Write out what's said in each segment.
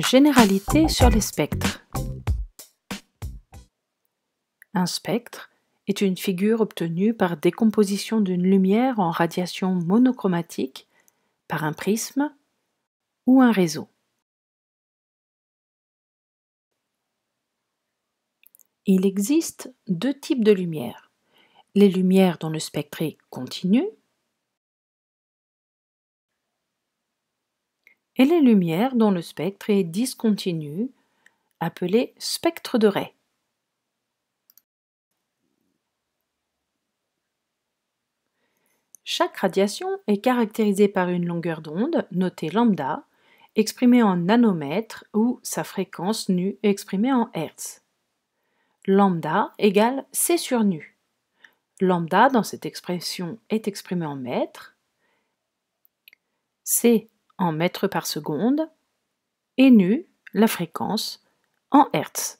généralité sur les spectres. Un spectre est une figure obtenue par décomposition d'une lumière en radiation monochromatique par un prisme ou un réseau. Il existe deux types de lumière. Les lumières dont le spectre est continu et les lumières dont le spectre est discontinu, appelé spectre de Ray. Chaque radiation est caractérisée par une longueur d'onde, notée lambda, exprimée en nanomètres ou sa fréquence nu exprimée en hertz. Lambda égale C sur nu. Lambda dans cette expression est exprimée en mètres. C en mètres par seconde et nu, la fréquence, en Hertz.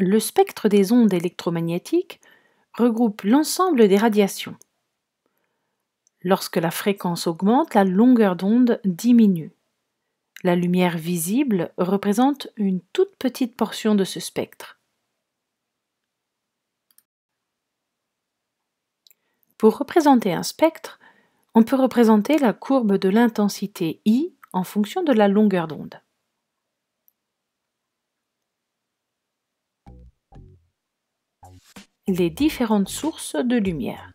Le spectre des ondes électromagnétiques regroupe l'ensemble des radiations. Lorsque la fréquence augmente, la longueur d'onde diminue. La lumière visible représente une toute petite portion de ce spectre. Pour représenter un spectre, on peut représenter la courbe de l'intensité I en fonction de la longueur d'onde. Les différentes sources de lumière.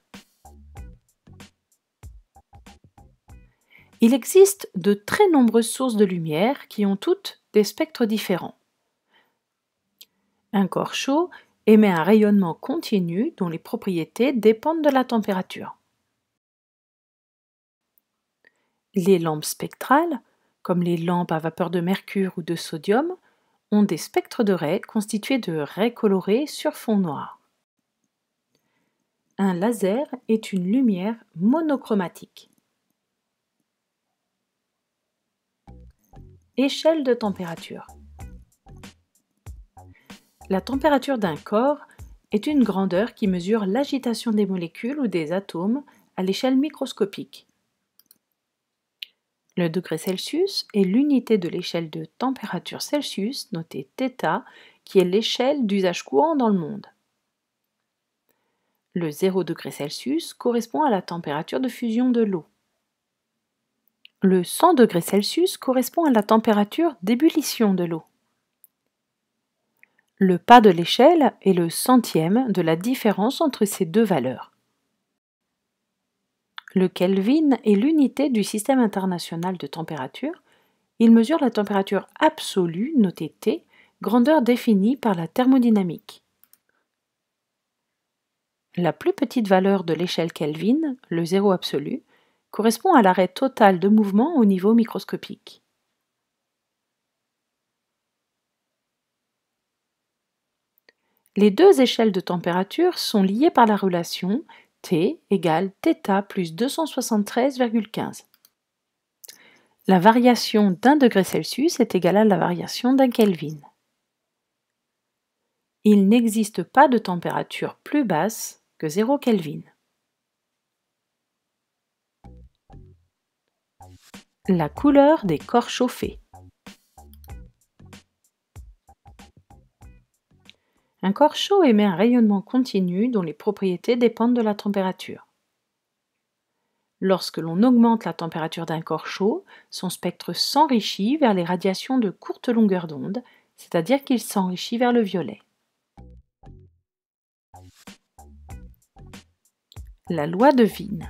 Il existe de très nombreuses sources de lumière qui ont toutes des spectres différents. Un corps chaud émet un rayonnement continu dont les propriétés dépendent de la température. Les lampes spectrales, comme les lampes à vapeur de mercure ou de sodium, ont des spectres de raies constitués de raies colorées sur fond noir. Un laser est une lumière monochromatique. Échelle de température. La température d'un corps est une grandeur qui mesure l'agitation des molécules ou des atomes à l'échelle microscopique. Le degré Celsius est l'unité de l'échelle de température Celsius, notée θ, qui est l'échelle d'usage courant dans le monde. Le 0 degré Celsius correspond à la température de fusion de l'eau. Le 100 degré Celsius correspond à la température d'ébullition de l'eau. Le pas de l'échelle est le centième de la différence entre ces deux valeurs. Le Kelvin est l'unité du système international de température. Il mesure la température absolue, notée T, grandeur définie par la thermodynamique. La plus petite valeur de l'échelle Kelvin, le zéro absolu, correspond à l'arrêt total de mouvement au niveau microscopique. Les deux échelles de température sont liées par la relation T égale θ plus 273,15. La variation d'un degré Celsius est égale à la variation d'un Kelvin. Il n'existe pas de température plus basse que 0 Kelvin. La couleur des corps chauffés. Un corps chaud émet un rayonnement continu dont les propriétés dépendent de la température. Lorsque l'on augmente la température d'un corps chaud, son spectre s'enrichit vers les radiations de courte longueur d'onde, c'est-à-dire qu'il s'enrichit vers le violet. La loi de Wien.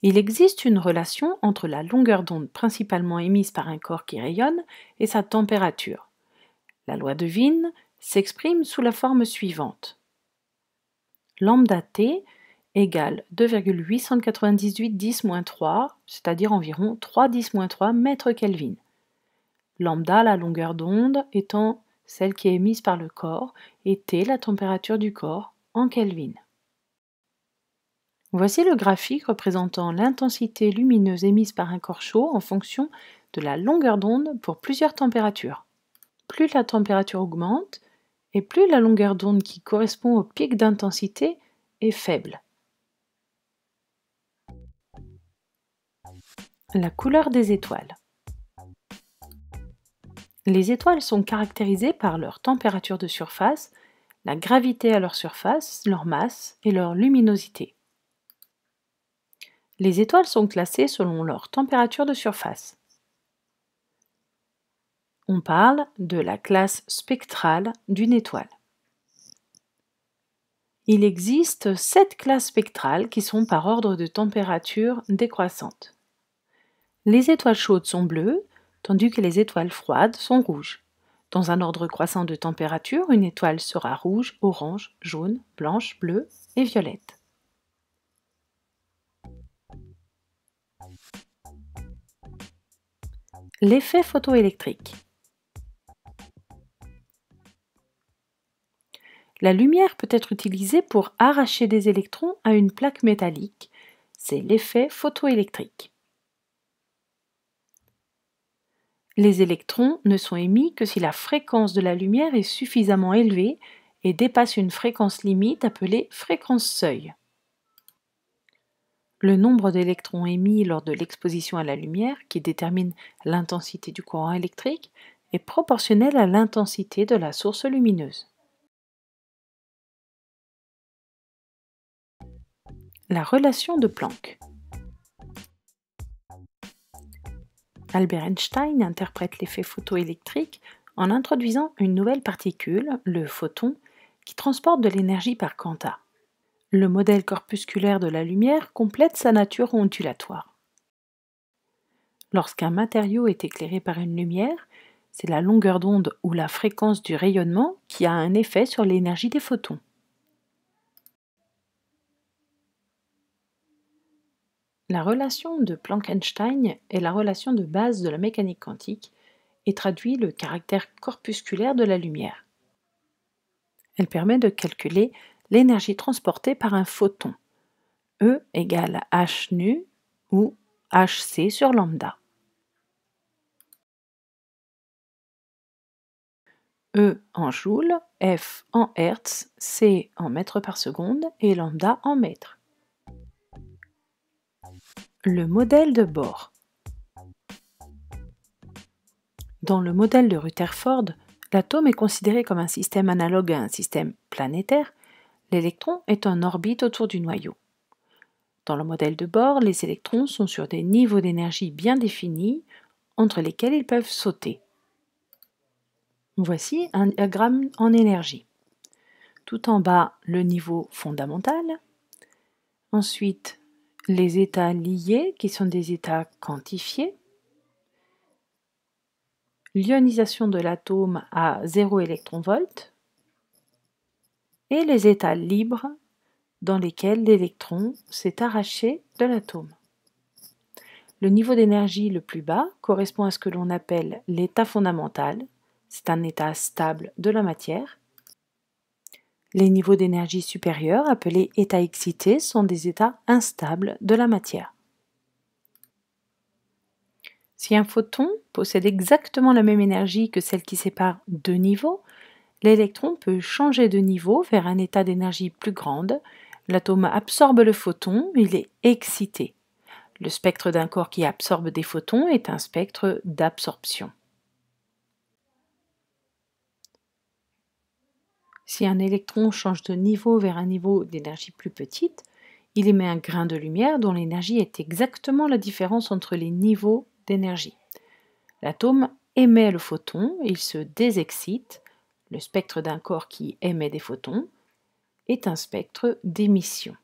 Il existe une relation entre la longueur d'onde principalement émise par un corps qui rayonne et sa température. La loi de Wien s'exprime sous la forme suivante. Lambda t égale 2,898 10 3, c'est-à-dire environ 3 10 3 mètres Kelvin. Lambda, la longueur d'onde, étant celle qui est émise par le corps, et T, la température du corps, en Kelvin. Voici le graphique représentant l'intensité lumineuse émise par un corps chaud en fonction de la longueur d'onde pour plusieurs températures plus la température augmente et plus la longueur d'onde qui correspond au pic d'intensité est faible. La couleur des étoiles. Les étoiles sont caractérisées par leur température de surface, la gravité à leur surface, leur masse et leur luminosité. Les étoiles sont classées selon leur température de surface. On parle de la classe spectrale d'une étoile. Il existe sept classes spectrales qui sont par ordre de température décroissante. Les étoiles chaudes sont bleues, tandis que les étoiles froides sont rouges. Dans un ordre croissant de température, une étoile sera rouge, orange, jaune, blanche, bleue et violette. L'effet photoélectrique. La lumière peut être utilisée pour arracher des électrons à une plaque métallique. C'est l'effet photoélectrique. Les électrons ne sont émis que si la fréquence de la lumière est suffisamment élevée et dépasse une fréquence limite appelée fréquence seuil. Le nombre d'électrons émis lors de l'exposition à la lumière, qui détermine l'intensité du courant électrique, est proportionnel à l'intensité de la source lumineuse. La relation de Planck. Albert Einstein interprète l'effet photoélectrique en introduisant une nouvelle particule, le photon, qui transporte de l'énergie par quanta. Le modèle corpusculaire de la lumière complète sa nature ondulatoire. Lorsqu'un matériau est éclairé par une lumière, c'est la longueur d'onde ou la fréquence du rayonnement qui a un effet sur l'énergie des photons. La relation de Planck-Einstein est la relation de base de la mécanique quantique et traduit le caractère corpusculaire de la lumière. Elle permet de calculer l'énergie transportée par un photon, E égale H nu ou HC sur lambda. E en joules, F en hertz, C en mètres par seconde et lambda en mètres. Le modèle de Bohr. Dans le modèle de Rutherford, l'atome est considéré comme un système analogue à un système planétaire. L'électron est en orbite autour du noyau. Dans le modèle de Bohr, les électrons sont sur des niveaux d'énergie bien définis entre lesquels ils peuvent sauter. Voici un diagramme en énergie. Tout en bas, le niveau fondamental. Ensuite, les états liés, qui sont des états quantifiés, l'ionisation de l'atome à 0 électron et les états libres, dans lesquels l'électron s'est arraché de l'atome. Le niveau d'énergie le plus bas correspond à ce que l'on appelle l'état fondamental, c'est un état stable de la matière, les niveaux d'énergie supérieurs, appelés états excités, sont des états instables de la matière. Si un photon possède exactement la même énergie que celle qui sépare deux niveaux, l'électron peut changer de niveau vers un état d'énergie plus grande. L'atome absorbe le photon, il est excité. Le spectre d'un corps qui absorbe des photons est un spectre d'absorption. Si un électron change de niveau vers un niveau d'énergie plus petite, il émet un grain de lumière dont l'énergie est exactement la différence entre les niveaux d'énergie. L'atome émet le photon, il se désexcite. Le spectre d'un corps qui émet des photons est un spectre d'émission.